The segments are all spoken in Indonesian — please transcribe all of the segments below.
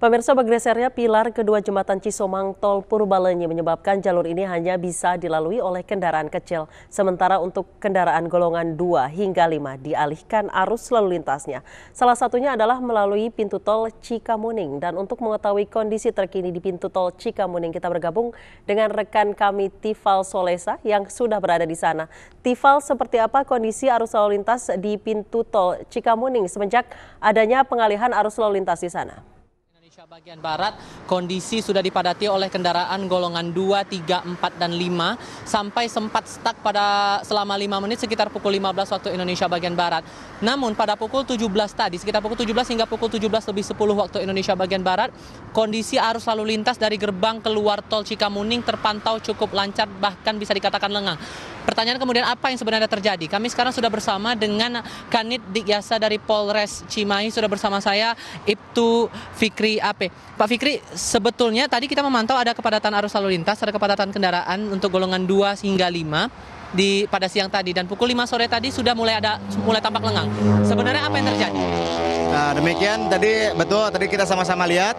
Pemirsa bergesernya pilar kedua jembatan Cisomang Tol Purbalenyi menyebabkan jalur ini hanya bisa dilalui oleh kendaraan kecil. Sementara untuk kendaraan golongan 2 hingga 5 dialihkan arus lalu lintasnya. Salah satunya adalah melalui pintu tol Cikamuning. Dan untuk mengetahui kondisi terkini di pintu tol Cikamuning, kita bergabung dengan rekan kami Tifal Solesa yang sudah berada di sana. Tifal, seperti apa kondisi arus lalu lintas di pintu tol Cikamuning semenjak adanya pengalihan arus lalu lintas di sana? Indonesia bagian barat, kondisi sudah dipadati oleh kendaraan golongan 2, 3, 4, dan 5 sampai sempat stuck pada selama 5 menit sekitar pukul 15 waktu Indonesia bagian barat. Namun pada pukul 17 tadi, sekitar pukul 17 hingga pukul 17 lebih 10 waktu Indonesia bagian barat, kondisi arus lalu lintas dari gerbang keluar tol Cikamuning terpantau cukup lancar bahkan bisa dikatakan lengang. Pertanyaan kemudian apa yang sebenarnya terjadi? Kami sekarang sudah bersama dengan Kanit Dikyasa dari Polres Cimahi sudah bersama saya Ibtu Fikri BAP. Pak Fikri, sebetulnya tadi kita memantau ada kepadatan arus lalu lintas, ada kepadatan kendaraan untuk golongan 2 hingga 5 di pada siang tadi dan pukul 5 sore tadi sudah mulai ada mulai tampak lengang. Sebenarnya apa yang terjadi? Nah, demikian tadi betul tadi kita sama-sama lihat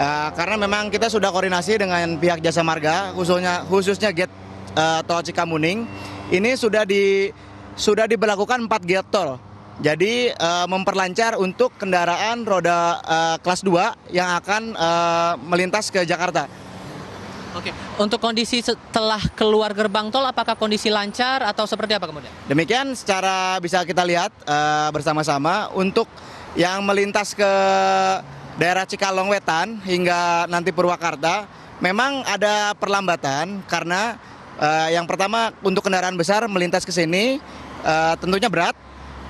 uh, karena memang kita sudah koordinasi dengan pihak Jasa Marga khususnya khususnya gate uh, tol Cikamuning ini sudah di sudah diberlakukan 4 gate tol jadi uh, memperlancar untuk kendaraan roda uh, kelas 2 yang akan uh, melintas ke Jakarta. Oke, untuk kondisi setelah keluar gerbang tol apakah kondisi lancar atau seperti apa kemudian? Demikian secara bisa kita lihat uh, bersama-sama untuk yang melintas ke daerah Cikalong Wetan hingga nanti Purwakarta memang ada perlambatan karena uh, yang pertama untuk kendaraan besar melintas ke sini uh, tentunya berat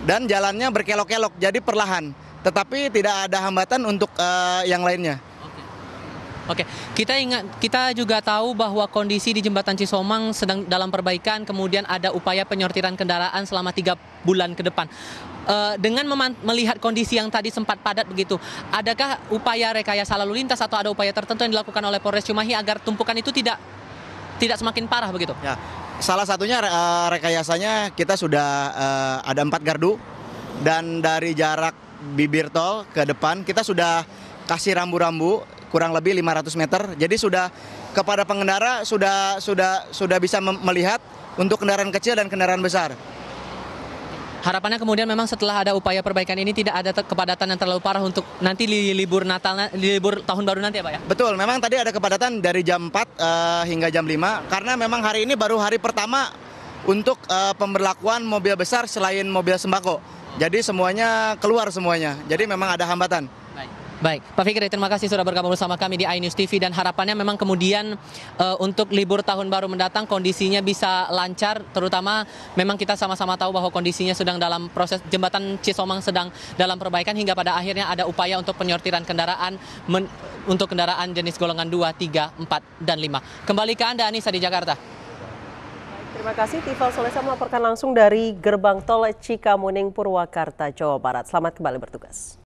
dan jalannya berkelok-kelok jadi perlahan tetapi tidak ada hambatan untuk uh, yang lainnya. Oke, kita ingat kita juga tahu bahwa kondisi di jembatan Cisomang sedang dalam perbaikan, kemudian ada upaya penyortiran kendaraan selama tiga bulan ke depan. E, dengan melihat kondisi yang tadi sempat padat begitu, adakah upaya rekayasa lalu lintas atau ada upaya tertentu yang dilakukan oleh Polres Cimahi agar tumpukan itu tidak tidak semakin parah begitu? Ya, salah satunya uh, rekayasanya kita sudah uh, ada empat gardu dan dari jarak bibir tol ke depan kita sudah kasih rambu-rambu kurang lebih 500 meter. Jadi sudah kepada pengendara sudah sudah sudah bisa melihat untuk kendaraan kecil dan kendaraan besar. Harapannya kemudian memang setelah ada upaya perbaikan ini tidak ada kepadatan yang terlalu parah untuk nanti li libur Natal li libur tahun baru nanti ya Pak ya? Betul, memang tadi ada kepadatan dari jam 4 uh, eh, hingga jam 5 karena memang hari ini baru hari pertama untuk uh, pemberlakuan mobil besar selain mobil sembako. Jadi semuanya keluar semuanya. Jadi memang ada hambatan. Baik, Pak Fikri terima kasih sudah bergabung bersama kami di iNews TV dan harapannya memang kemudian e, untuk libur tahun baru mendatang kondisinya bisa lancar terutama memang kita sama-sama tahu bahwa kondisinya sedang dalam proses jembatan Cisomang sedang dalam perbaikan hingga pada akhirnya ada upaya untuk penyortiran kendaraan men, untuk kendaraan jenis golongan 2, 3, 4 dan 5. Kembali ke Anda Anissa di Jakarta. Terima kasih Tifal Solesa melaporkan langsung dari gerbang tol Cikamuning Purwakarta Jawa Barat. Selamat kembali bertugas.